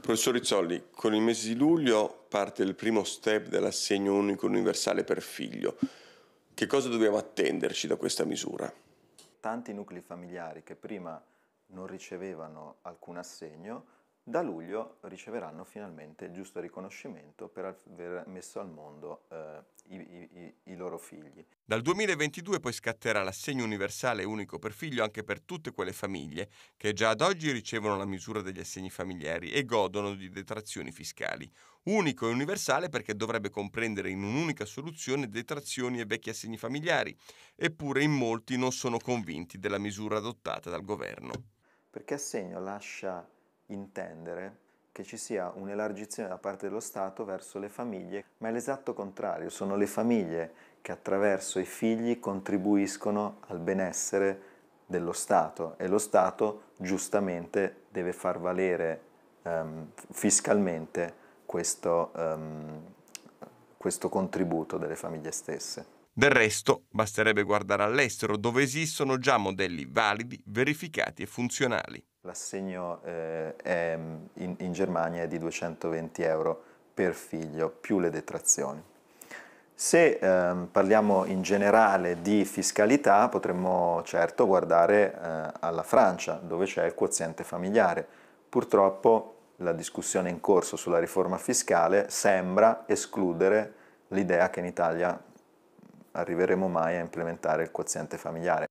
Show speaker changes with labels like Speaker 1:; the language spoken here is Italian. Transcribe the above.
Speaker 1: Professor Rizzoli, con il mese di luglio parte il primo step dell'assegno unico universale per figlio. Che cosa dobbiamo attenderci da questa misura?
Speaker 2: Tanti nuclei familiari che prima non ricevevano alcun assegno da luglio riceveranno finalmente il giusto riconoscimento per aver messo al mondo eh, i, i, i, loro figli.
Speaker 1: Dal 2022 poi scatterà l'assegno universale unico per figlio anche per tutte quelle famiglie che già ad oggi ricevono la misura degli assegni familiari e godono di detrazioni fiscali. Unico e universale perché dovrebbe comprendere in un'unica soluzione detrazioni e vecchi assegni familiari, eppure in molti non sono convinti della misura adottata dal governo.
Speaker 2: Perché assegno lascia intendere che ci sia un'elargizione da parte dello Stato verso le famiglie, ma è l'esatto contrario, sono le famiglie che attraverso i figli contribuiscono al benessere dello Stato e lo Stato giustamente deve far valere um, fiscalmente questo, um, questo
Speaker 1: contributo delle famiglie stesse. Del resto, basterebbe guardare all'estero dove esistono già modelli validi, verificati e funzionali.
Speaker 2: L'assegno eh, è, mm, in, in Germania è di 220 euro per figlio, più le detrazioni. Se ehm, parliamo in generale di fiscalità, potremmo certo guardare eh, alla Francia, dove c'è il quoziente familiare. Purtroppo la discussione in corso sulla riforma fiscale sembra escludere l'idea che in Italia arriveremo mai a implementare il quoziente familiare.